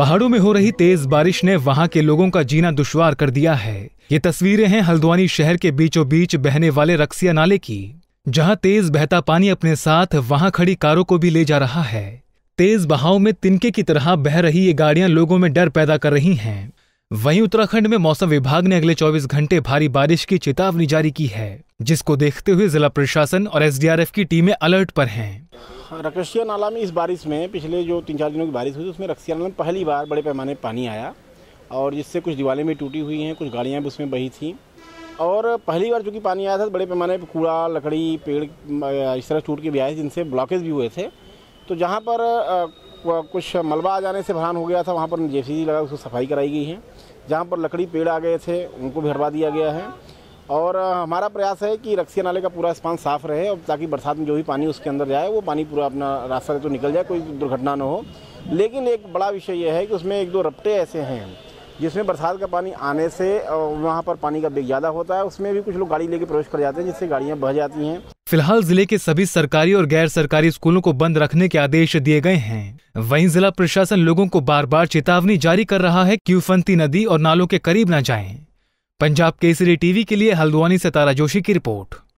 पहाड़ों में हो रही तेज बारिश ने वहां के लोगों का जीना दुश्वार कर दिया है ये तस्वीरें हैं हल्द्वानी शहर के बीचों बीच बहने वाले रक्सिया नाले की जहां तेज बहता पानी अपने साथ वहां खड़ी कारों को भी ले जा रहा है तेज बहाव में तिनके की तरह बह रही ये गाड़ियां लोगों में डर पैदा कर रही हैं वहीं उत्तराखंड में मौसम विभाग ने अगले 24 घंटे भारी बारिश की चेतावनी जारी की है जिसको देखते हुए जिला प्रशासन और एसडीआरएफ की टीमें अलर्ट पर हैं रकसिया नाला में इस बारिश में पिछले जो तीन चार दिनों की बारिश हुई उसमें रक्सिया नाला में पहली बार बड़े पैमाने पर पानी आया और जिससे कुछ दीवारें भी टूटी हुई हैं कुछ गाड़ियाँ भी उसमें बही थी और पहली बार चूँकि पानी आया था तो बड़े पैमाने पर कूड़ा लकड़ी पेड़ इस तरह टूट के भी आए जिनसे ब्लॉकेज भी हुए थे तो जहाँ पर कुछ मलबा आ जाने से भरान हो गया था वहाँ पर जे लगा उसको सफाई कराई गई है जहाँ पर लकड़ी पेड़ आ गए थे उनको भी हटवा दिया गया है और हमारा प्रयास है कि रक्सी नाले का पूरा स्पान साफ रहे और ताकि बरसात में जो भी पानी उसके अंदर जाए वो पानी पूरा अपना रास्ता से तो निकल जाए कोई दुर्घटना ना हो लेकिन एक बड़ा विषय यह है कि उसमें एक दो रपटे ऐसे हैं जिसमें बरसात का पानी आने से वहाँ पर पानी का बेग ज़्यादा होता है उसमें भी कुछ लोग गाड़ी लेके प्रवेश कर जाते हैं जिससे गाड़ियाँ बह जाती हैं फिलहाल जिले के सभी सरकारी और गैर सरकारी स्कूलों को बंद रखने के आदेश दिए गए हैं वहीं जिला प्रशासन लोगों को बार बार चेतावनी जारी कर रहा है कि उफंती नदी और नालों के करीब न जाएं। पंजाब केसरी टीवी के लिए हल्द्वानी से तारा जोशी की रिपोर्ट